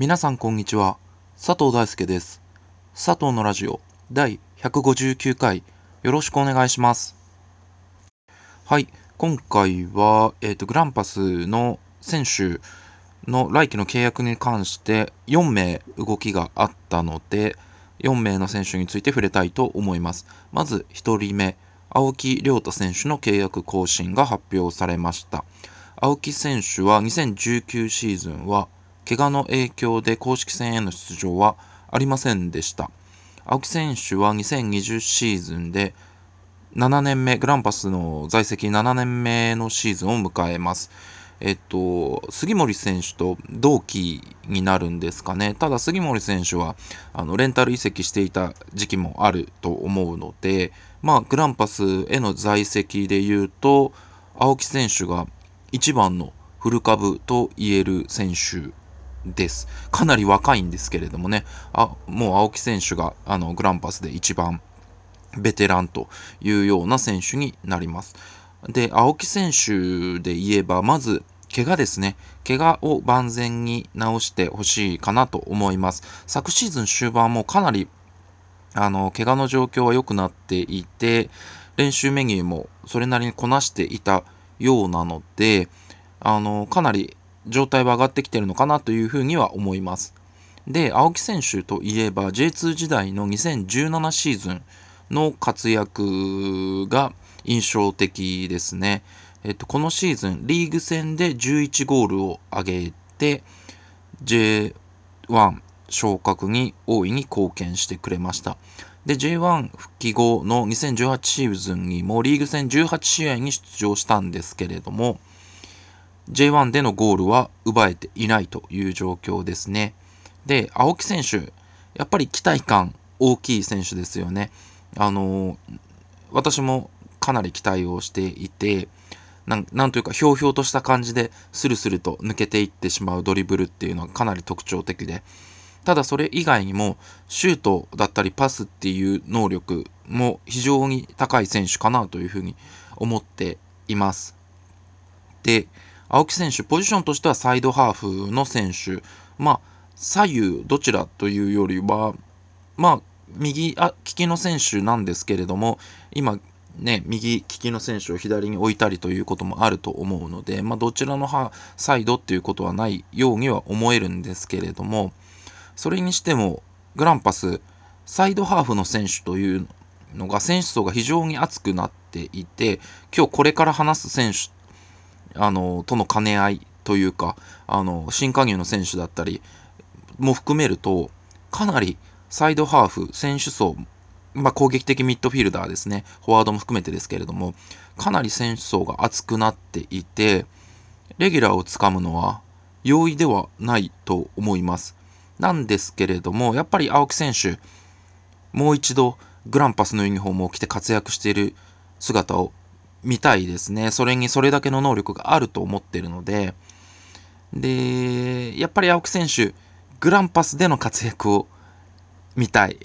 皆さんこんにちは。佐藤大輔です。佐藤のラジオ第159回よろしくお願いします。はい、今回は、えっ、ー、と、グランパスの選手の来季の契約に関して4名動きがあったので、4名の選手について触れたいと思います。まず1人目、青木亮太選手の契約更新が発表されました。青木選手は2019シーズンは怪我の影響で公式戦への出場はありませんでした。青木選手は2020シーズンで7年目、グランパスの在籍7年目のシーズンを迎えます。えっと、杉森選手と同期になるんですかね。ただ杉森選手は、あの、レンタル移籍していた時期もあると思うので、まあ、グランパスへの在籍で言うと、青木選手が1番のフル株と言える選手です。かなり若いんですけれどもね、あもう青木選手があのグランパスで一番ベテランというような選手になります。で、青木選手で言えば、まず、怪我ですね。怪我を万全に直してほしいかなと思います。昨シーズン終盤もかなり、あの、怪我の状況は良くなっていて、練習メニューもそれなりにこなしていたようなので、あの、かなり状態は上がってきてるのかなというふうには思います。で、青木選手といえば J2 時代の2017シーズンの活躍が印象的ですね。えっと、このシーズン、リーグ戦で11ゴールを挙げて、J1 昇格に大いに貢献してくれました。で、J1 復帰後の2018シーズンにもリーグ戦18試合に出場したんですけれども、J1 でのゴールは奪えていないという状況ですね。で、青木選手、やっぱり期待感大きい選手ですよね。あの私もかなり期待をしていて、なんなんというか、ひょうひょうとした感じで、スルスルと抜けていってしまうドリブルっていうのはかなり特徴的で、ただそれ以外にも、シュートだったりパスっていう能力も非常に高い選手かなというふうに思っています。で、青木選手、ポジションとしてはサイドハーフの選手、まあ、左右どちらというよりは、まあ、右あ利きの選手なんですけれども、今、ね、右利きの選手を左に置いたりということもあると思うので、まあ、どちらのサイドっていうことはないようには思えるんですけれども、それにしても、グランパス、サイドハーフの選手というのが選手層が非常に厚くなっていて、今日これから話す選手あの、との兼ね合いというか、あの、新加入の選手だったりも含めると、かなりサイドハーフ、選手層、まあ、攻撃的ミッドフィルダーですね、フォワードも含めてですけれども、かなり選手層が厚くなっていて、レギュラーをつかむのは容易ではないと思います。なんですけれども、やっぱり青木選手、もう一度グランパスのユニフォームを着て活躍している姿を見たいですね。それにそれだけの能力があると思ってるので、で、やっぱり青木選手、グランパスでの活躍を見たい。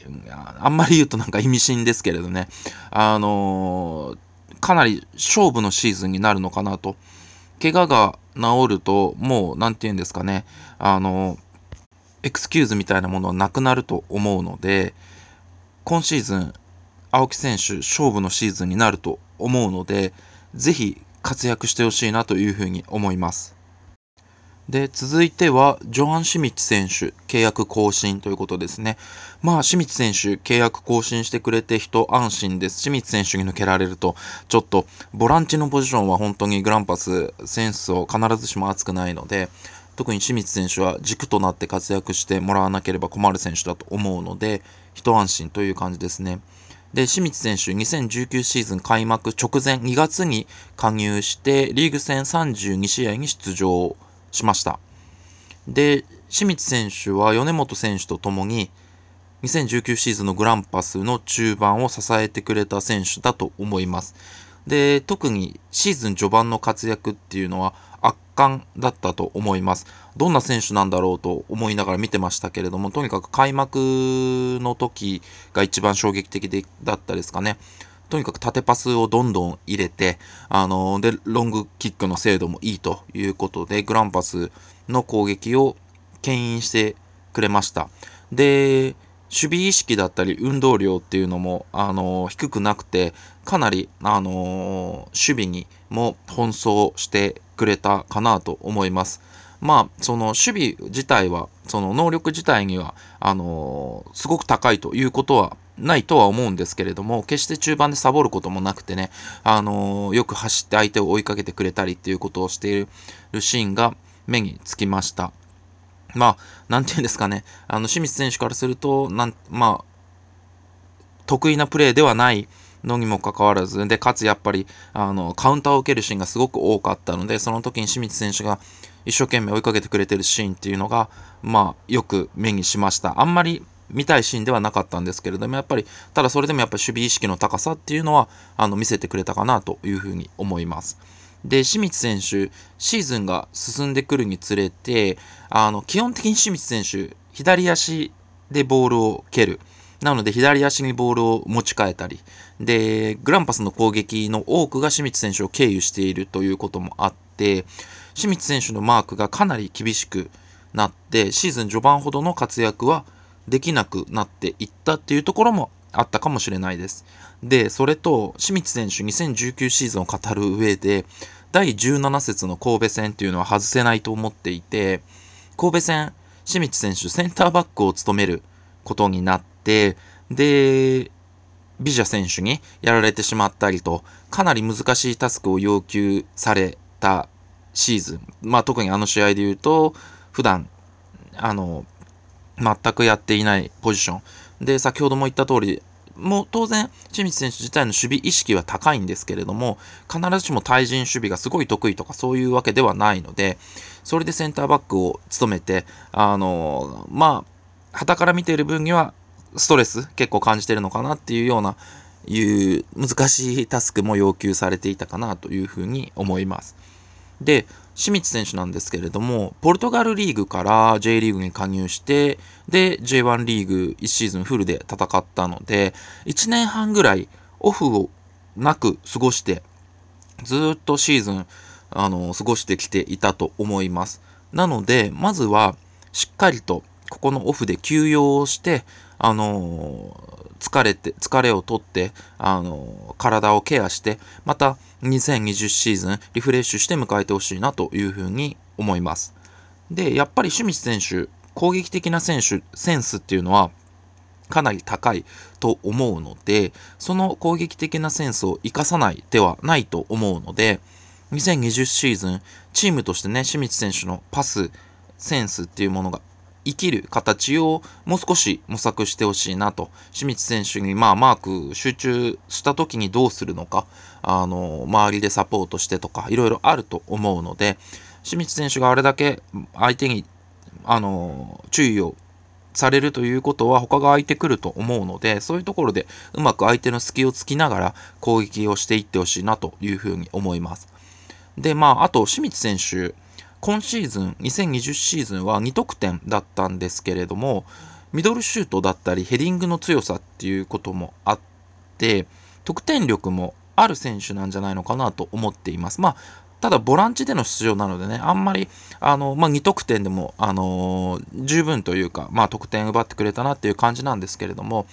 あんまり言うとなんか意味深ですけれどね、あのー、かなり勝負のシーズンになるのかなと。怪我が治ると、もう、なんて言うんですかね、あのー、エクスキューズみたいなものはなくなると思うので、今シーズン、青木選手、勝負のシーズンになると思うので、ぜひ活躍してほしいなというふうに思います。で、続いては、ジョアン・シミッチ選手、契約更新ということですね。まあ、シミッチ選手、契約更新してくれて一安心です。シミッチ選手に抜けられると、ちょっと、ボランチのポジションは本当にグランパス、センスを必ずしも熱くないので、特に清水選手は軸となって活躍してもらわなければ困る選手だと思うので、一安心という感じですね。で、清水選手、2019シーズン開幕直前2月に加入して、リーグ戦32試合に出場しました。で、清水選手は米本選手と共に、2019シーズンのグランパスの中盤を支えてくれた選手だと思います。で、特にシーズン序盤の活躍っていうのは圧巻だったと思います。どんな選手なんだろうと思いながら見てましたけれども、とにかく開幕の時が一番衝撃的でだったですかね。とにかく縦パスをどんどん入れて、あので、ロングキックの精度もいいということで、グランパスの攻撃を牽引してくれました。で、守備意識だったり運動量っていうのも、あの低くなくて、かなり、あの守備にも奔走してくれたかなと思います。まあ、その守備自体は、その能力自体には、あのすごく高いということはないとは思うんですけれども、決して中盤でサボることもなくてね、あのよく走って相手を追いかけてくれたりっていうことをしているシーンが目につきました。まあ、なんていうんですかね、あの、清水選手からすると、なん、まあ、得意なプレーではないのにもかかわらず、で、かつやっぱり、あの、カウンターを受けるシーンがすごく多かったので、その時に清水選手が一生懸命追いかけてくれてるシーンっていうのが、まあ、よく目にしました。あんまり見たいシーンではなかったんですけれども、やっぱり、ただそれでもやっぱり守備意識の高さっていうのは、あの、見せてくれたかなというふうに思います。で、清水選手、シーズンが進んでくるにつれて、あの、基本的に清水選手、左足でボールを蹴る。なので、左足にボールを持ち替えたり、で、グランパスの攻撃の多くが清水選手を経由しているということもあって、清水選手のマークがかなり厳しくなって、シーズン序盤ほどの活躍はできなくなっていったっていうところもあったかもしれないです。で、それと、清水選手2019シーズンを語る上で、第17節の神戸戦というのは外せないと思っていて、神戸戦、清水選手、センターバックを務めることになって、で、ビジャ選手にやられてしまったりと、かなり難しいタスクを要求されたシーズン。まあ特にあの試合で言うと、普段、あの、全くやっていないポジション。で、先ほども言った通り、も当然、清水選手自体の守備意識は高いんですけれども、必ずしも対人守備がすごい得意とかそういうわけではないので、それでセンターバックを務めて、あのまあ、旗から見ている分には、ストレス結構感じてるのかなっていうような、いう難しいタスクも要求されていたかなというふうに思います。で、清水選手なんですけれども、ポルトガルリーグから J リーグに加入して、で、J1 リーグ1シーズンフルで戦ったので、1年半ぐらいオフをなく過ごして、ずっとシーズン、あの、過ごしてきていたと思います。なので、まずは、しっかりと、ここのオフで休養をして、あの疲れて、疲れをとって、あの、体をケアして、また2020シーズンリフレッシュして迎えてほしいなというふうに思います。で、やっぱり清水選手、攻撃的な選手、センスっていうのは、かなり高いと思うので、その攻撃的なセンスを生かさない手はないと思うので、2020シーズン、チームとしてね、清水選手のパス、センスっていうものが生きる形をもう少し模索してほしいなと、清水選手にまあマーク集中した時にどうするのか、あの、周りでサポートしてとか、いろいろあると思うので、清水選手があれだけ相手に、あの、注意をされるということは他が空いてくると思うので、そういうところでうまく相手の隙を突きながら攻撃をしていってほしいなというふうに思います。で、まあ、あと清水選手、今シーズン、2020シーズンは2得点だったんですけれども、ミドルシュートだったり、ヘディングの強さっていうこともあって、得点力もある選手なんじゃないのかなと思っています。まあ、ただ、ボランチでの出場なのでね、あんまり、あの、まあ、2得点でも、あのー、十分というか、まあ、得点奪ってくれたなっていう感じなんですけれども、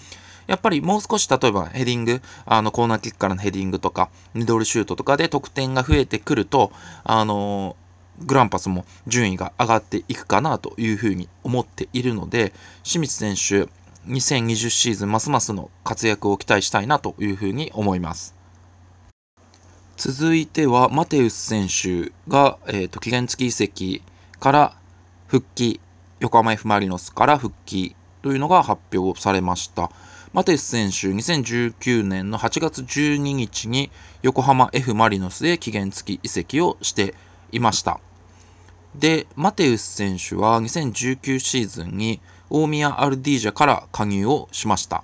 やっぱりもう少し、例えばヘディング、あの、コーナーキックからのヘディングとか、ミドルシュートとかで得点が増えてくると、あのーグランパスも順位が上がっていくかなというふうに思っているので、清水選手、2020シーズンますますの活躍を期待したいなというふうに思います。続いてはマテウス選手が、えーと、と期限付き移籍から復帰横浜 F・ マリノスから復帰というのが発表されました。マテウス選手、2019年の8月12日に横浜 F・ マリノスで期限付き移籍をしていました。で、マテウス選手は2019シーズンに大宮アルディージャから加入をしました。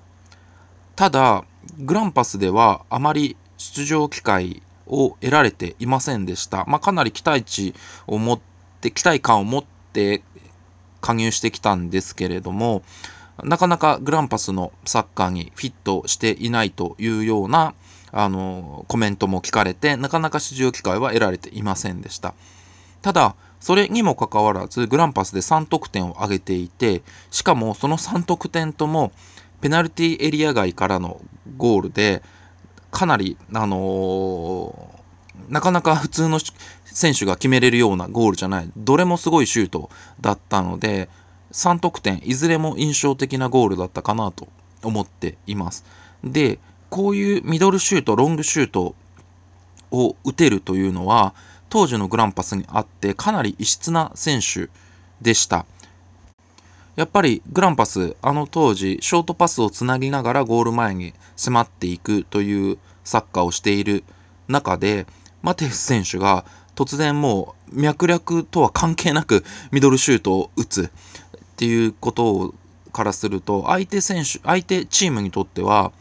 ただ、グランパスではあまり出場機会を得られていませんでした。まあ、かなり期待値を持って、期待感を持って加入してきたんですけれども、なかなかグランパスのサッカーにフィットしていないというようなあのコメントも聞かれて、なかなか出場機会は得られていませんでした。ただ、それにもかかわらず、グランパスで3得点を挙げていて、しかもその3得点とも、ペナルティエリア外からのゴールで、かなり、あのー、なかなか普通の選手が決めれるようなゴールじゃない、どれもすごいシュートだったので、3得点、いずれも印象的なゴールだったかなと思っています。で、こういうミドルシュート、ロングシュートを打てるというのは、当時のグランパスにあってかなり異質な選手でした。やっぱりグランパス、あの当時、ショートパスをつなぎながらゴール前に迫っていくというサッカーをしている中で、マティス選手が突然もう脈略とは関係なくミドルシュートを打つっていうことをからすると、相手選手、相手チームにとっては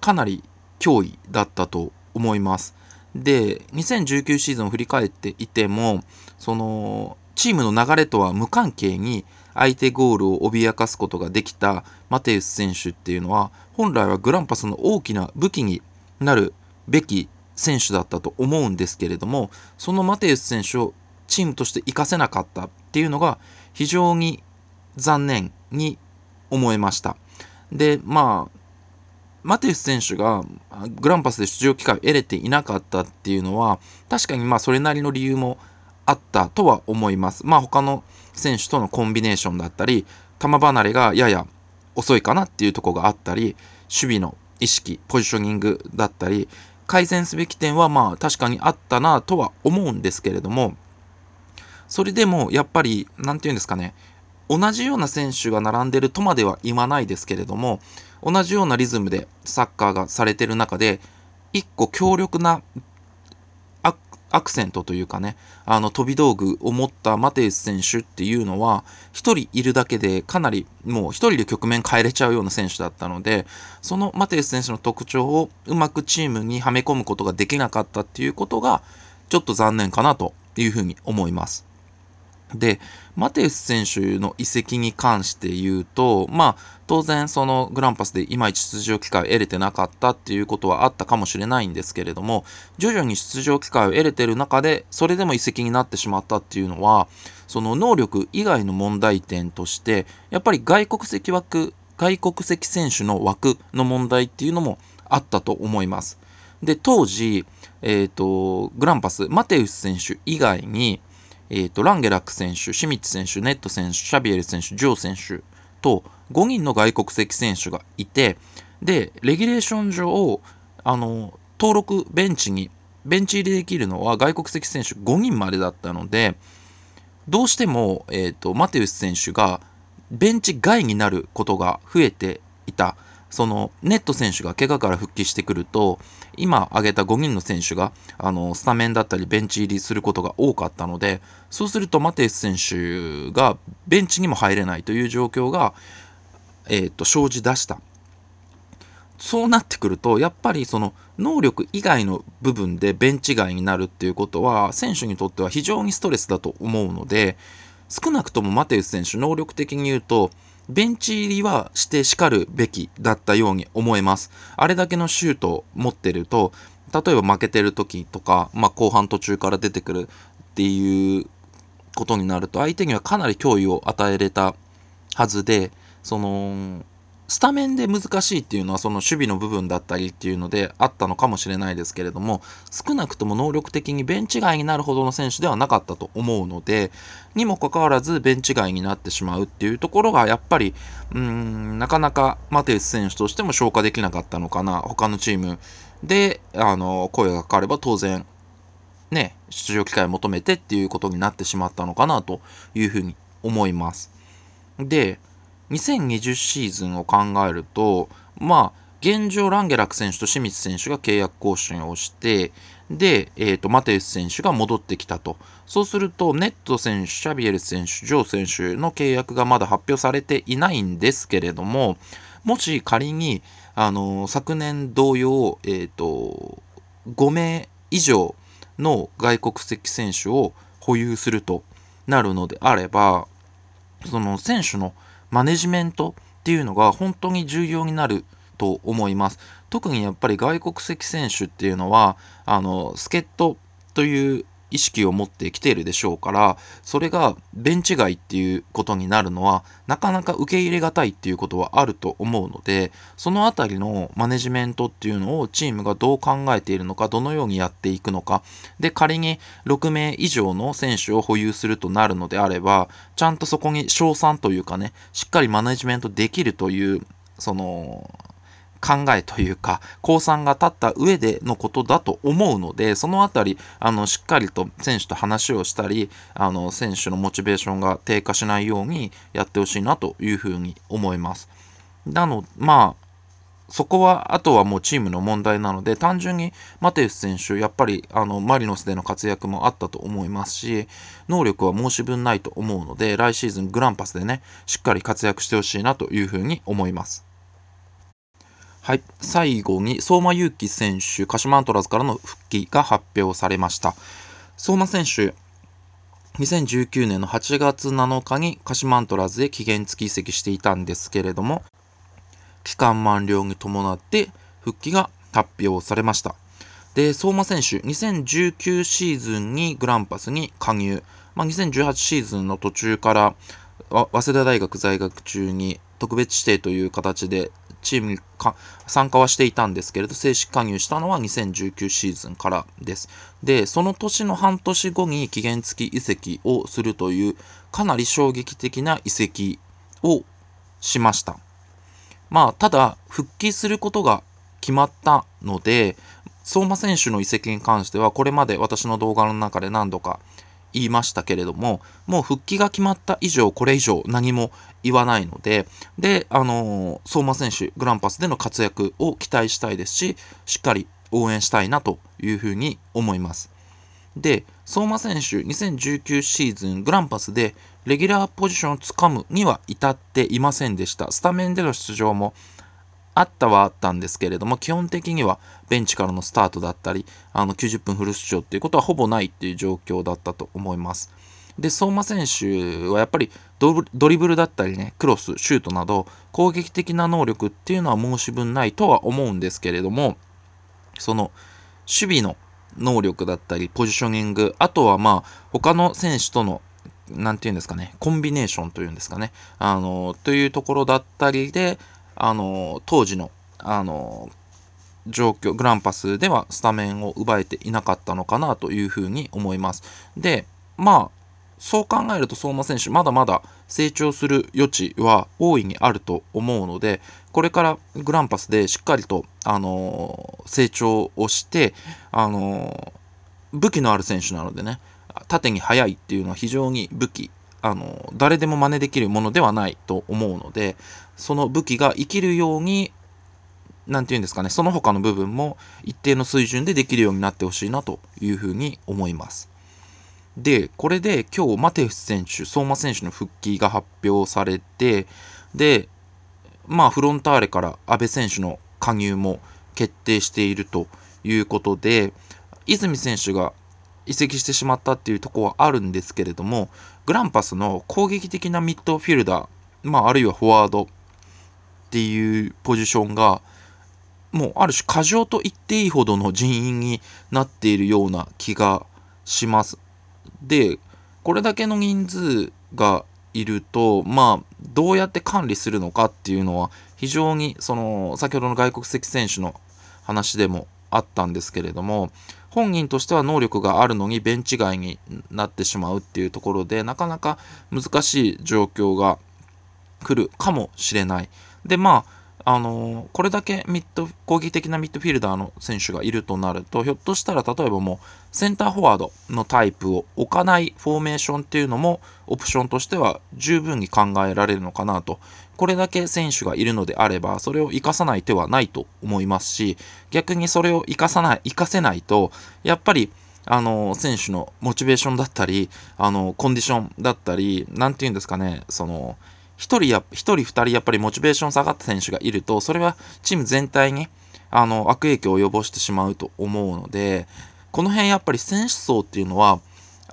かなり脅威だったと思います。で2019シーズンを振り返っていてもそのチームの流れとは無関係に相手ゴールを脅かすことができたマテウス選手っていうのは本来はグランパスの大きな武器になるべき選手だったと思うんですけれどもそのマテウス選手をチームとして活かせなかったっていうのが非常に残念に思えました。でまあマテウス選手がグランパスで出場機会を得れていなかったっていうのは確かにまあそれなりの理由もあったとは思います。まあ他の選手とのコンビネーションだったり球離れがやや遅いかなっていうとこがあったり守備の意識ポジショニングだったり改善すべき点はまあ確かにあったなとは思うんですけれどもそれでもやっぱり何て言うんですかね同じような選手が並んでるとまでは言わないですけれども、同じようなリズムでサッカーがされてる中で、一個強力なアクセントというかね、あの飛び道具を持ったマテウス選手っていうのは、1人いるだけでかなりもう1人で局面変えれちゃうような選手だったので、そのマテウス選手の特徴をうまくチームにはめ込むことができなかったっていうことが、ちょっと残念かなというふうに思います。で、マテウス選手の移籍に関して言うと、まあ、当然そのグランパスでいまいち出場機会を得れてなかったっていうことはあったかもしれないんですけれども、徐々に出場機会を得れてる中で、それでも移籍になってしまったっていうのは、その能力以外の問題点として、やっぱり外国籍枠、外国籍選手の枠の問題っていうのもあったと思います。で、当時、えっ、ー、と、グランパス、マテウス選手以外に、えっ、ー、と、ランゲラック選手、シミッツ選手、ネット選手、シャビエル選手、ジョー選手と5人の外国籍選手がいて、で、レギュレーション上、あの、登録ベンチに、ベンチ入りできるのは外国籍選手5人までだったので、どうしても、えっ、ー、と、マテウス選手がベンチ外になることが増えていた。そのネット選手が怪我から復帰してくると、今挙げた5人の選手が、あの、スタメンだったりベンチ入りすることが多かったので、そうするとマテウス選手がベンチにも入れないという状況が、えー、っと、生じ出した。そうなってくると、やっぱりその能力以外の部分でベンチ外になるっていうことは、選手にとっては非常にストレスだと思うので、少なくともマテウス選手、能力的に言うと、ベンチ入りはしてしかるべきだったように思えます。あれだけのシュートを持ってると、例えば負けてる時とか、まあ、後半途中から出てくるっていうことになると、相手にはかなり脅威を与えれたはずで、その、スタメンで難しいっていうのはその守備の部分だったりっていうのであったのかもしれないですけれども少なくとも能力的にベンチ外になるほどの選手ではなかったと思うのでにもかかわらずベンチ外になってしまうっていうところがやっぱりうーんなかなかマテウス選手としても消化できなかったのかな他のチームであの声がかかれば当然ね出場機会を求めてっていうことになってしまったのかなというふうに思います。で2020シーズンを考えると、まあ、現状、ランゲラック選手と清水選手が契約更新をして、で、えーと、とマテウス選手が戻ってきたと。そうすると、ネット選手、シャビエル選手、ジョー選手の契約がまだ発表されていないんですけれども、もし仮に、あのー、昨年同様、えーと、5名以上の外国籍選手を保有するとなるのであれば、その選手のマネジメントっていうのが本当に重要になると思います。特にやっぱり外国籍選手っていうのは、あの、助っ人という意識を持ってきているでしょうからそれがベンチ外っていうことになるのはなかなか受け入れがたいっていうことはあると思うのでその辺りのマネジメントっていうのをチームがどう考えているのかどのようにやっていくのかで仮に6名以上の選手を保有するとなるのであればちゃんとそこに賞賛というかねしっかりマネジメントできるというその考えというか、降参が立った上でのことだと思うので、そのあたり、あの、しっかりと選手と話をしたり、あの、選手のモチベーションが低下しないようにやってほしいなというふうに思います。なの、まあ、そこは、あとはもうチームの問題なので、単純にマテウス選手、やっぱりあのマリノスでの活躍もあったと思いますし、能力は申し分ないと思うので、来シーズングランパスでね、しっかり活躍してほしいなというふうに思います。はい、最後に相馬勇樹選手、鹿島アントラーズからの復帰が発表されました。相馬選手、2019年の8月7日に鹿島アントラーズへ期限付き移籍していたんですけれども、期間満了に伴って復帰が発表されました。で、相馬選手、2019シーズンにグランパスに加入、まあ、2018シーズンの途中から、早稲田大学在学中に特別指定という形でチームに参加はしていたんですけれど、正式加入したのは2019シーズンからです。で、その年の半年後に期限付き移籍をするという、かなり衝撃的な移籍をしました。まあ、ただ、復帰することが決まったので、相馬選手の移籍に関しては、これまで私の動画の中で何度か言いましたけれども、もう復帰が決まった以上、これ以上何も言わないので、で、あのー、相馬選手、グランパスでの活躍を期待したいですし、しっかり応援したいなというふうに思います。で、相馬選手、2019シーズン、グランパスでレギュラーポジションをつかむには至っていませんでした。スタメンでの出場もあったはあったんですけれども、基本的にはベンチからのスタートだったり、あの90分フル出場っていうことはほぼないっていう状況だったと思います。で、相馬選手はやっぱりドリブルだったりね、クロス、シュートなど、攻撃的な能力っていうのは申し分ないとは思うんですけれども、その守備の能力だったり、ポジショニング、あとはまあ、他の選手との何て言うんですかね、コンビネーションというんですかね、あの、というところだったりで、あの、当時の、あの、状況、グランパスではスタメンを奪えていなかったのかなというふうに思います。で、まあ、そう考えると相馬選手、まだまだ成長する余地は大いにあると思うので、これからグランパスでしっかりと、あの成長をして、あの武器のある選手なのでね、縦に速いっていうのは非常に武器あの誰でも真似できるものではないと思うのでその武器が生きるように何て言うんですかねその他の部分も一定の水準でできるようになってほしいなというふうに思います。でこれで今日マテウス選手相馬選手の復帰が発表されてでまあフロンターレから阿部選手の加入も決定しているということで泉選手が移籍してしまったっていうとこはあるんですけれども、グランパスの攻撃的なミッドフィルダー、まあ、あるいはフォワードっていうポジションが、もうある種過剰と言っていいほどの人員になっているような気がします。で、これだけの人数がいると、まあ、どうやって管理するのかっていうのは、非常に、その、先ほどの外国籍選手の話でもあったんですけれども、本人としては能力があるのにベンチ外になってしまうっていうところで、なかなか難しい状況が来るかもしれない。で、まあ、あのこれだけミッド攻撃的なミッドフィルダーの選手がいるとなるとひょっとしたら例えばもうセンターフォワードのタイプを置かないフォーメーションっていうのもオプションとしては十分に考えられるのかなとこれだけ選手がいるのであれば、それを活かさない手はないと思いますし、逆にそれを活かさない、活かせないと、やっぱり、あの、選手のモチベーションだったり、あの、コンディションだったり、何て言うんですかね、その、1人や、1人2人やっぱりモチベーション下がった選手がいると、それはチーム全体に、あの、悪影響を及ぼしてしまうと思うので、この辺やっぱり選手層っていうのは、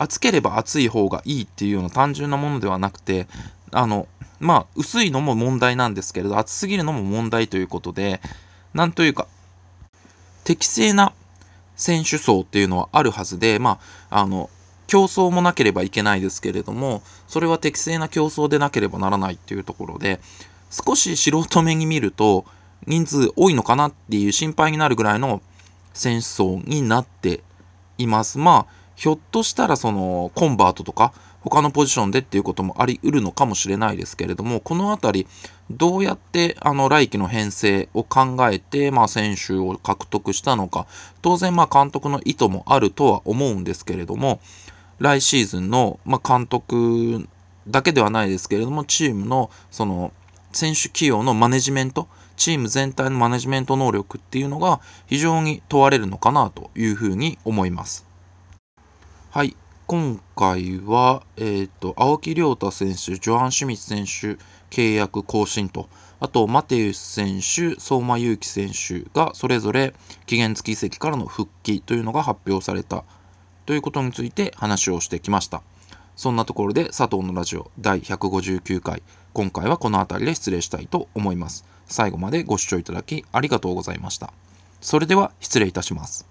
暑ければ暑い方がいいっていうような単純なものではなくて、あの、まあ、薄いのも問題なんですけれど、厚すぎるのも問題ということで、なんというか、適正な選手層っていうのはあるはずで、まあ、あの、競争もなければいけないですけれども、それは適正な競争でなければならないっていうところで、少し素人目に見ると、人数多いのかなっていう心配になるぐらいの選手層になっています。まあ、ひょっとしたらそのコンバートとか他のポジションでっていうこともあり得るのかもしれないですけれども、このあたり、どうやってあの来季の編成を考えて、まあ、選手を獲得したのか、当然、まあ、監督の意図もあるとは思うんですけれども、来シーズンの、まあ、監督だけではないですけれども、チームのその選手起用のマネジメント、チーム全体のマネジメント能力っていうのが非常に問われるのかなというふうに思います。はい。今回は、えっ、ー、と、青木亮太選手、ジョアン・シュミス選手、契約更新と、あと、マテウス選手、相馬勇紀選手が、それぞれ期限付き遺跡からの復帰というのが発表されたということについて話をしてきました。そんなところで、佐藤のラジオ第159回、今回はこの辺りで失礼したいと思います。最後までご視聴いただきありがとうございました。それでは失礼いたします。